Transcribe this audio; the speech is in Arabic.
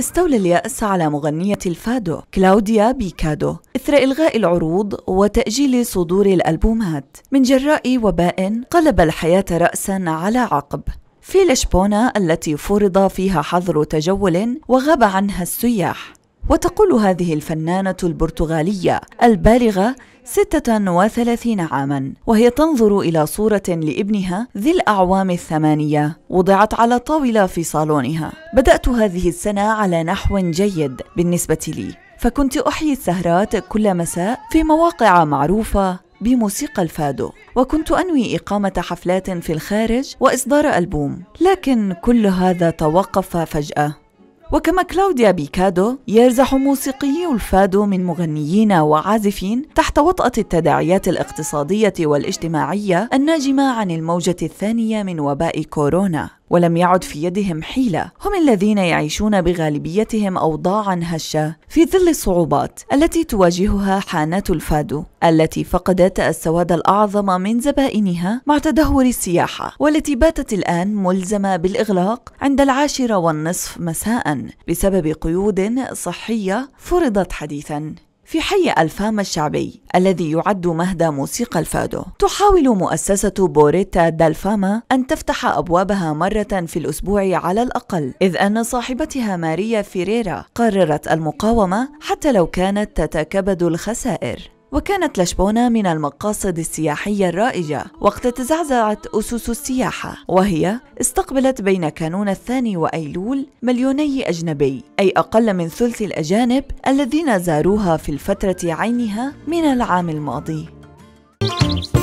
استولى اليأس على مغنية الفادو كلاوديا بيكادو إثر إلغاء العروض وتأجيل صدور الألبومات من جراء وباء قلب الحياة رأسا على عقب في لشبونة التي فرض فيها حظر تجول وغاب عنها السياح وتقول هذه الفنانة البرتغالية البالغة 36 عاما وهي تنظر إلى صورة لابنها ذي الأعوام الثمانية وضعت على طاولة في صالونها بدأت هذه السنة على نحو جيد بالنسبة لي فكنت أحيي السهرات كل مساء في مواقع معروفة بموسيقى الفادو وكنت انوي اقامه حفلات في الخارج واصدار البوم لكن كل هذا توقف فجاه وكما كلاوديا بيكادو يرزح موسيقيي الفادو من مغنيين وعازفين تحت وطأة التداعيات الاقتصادية والاجتماعية الناجمة عن الموجة الثانية من وباء كورونا ولم يعد في يدهم حيلة هم الذين يعيشون بغالبيتهم أوضاعا هشة في ظل الصعوبات التي تواجهها حانات الفادو التي فقدت السواد الأعظم من زبائنها مع تدهور السياحة والتي باتت الآن ملزمة بالإغلاق عند العاشرة والنصف مساء بسبب قيود صحية فرضت حديثا في حي الفام الشعبي الذي يعد مهد موسيقى الفادو تحاول مؤسسة بوريتا دالفاما أن تفتح أبوابها مرة في الأسبوع على الأقل إذ أن صاحبتها ماريا فيريرا قررت المقاومة حتى لو كانت تتكبد الخسائر وكانت لشبونة من المقاصد السياحية الرائجة وقت تزعزعت أسس السياحة وهي استقبلت بين كانون الثاني وأيلول مليوني أجنبي أي أقل من ثلث الأجانب الذين زاروها في الفترة عينها من العام الماضي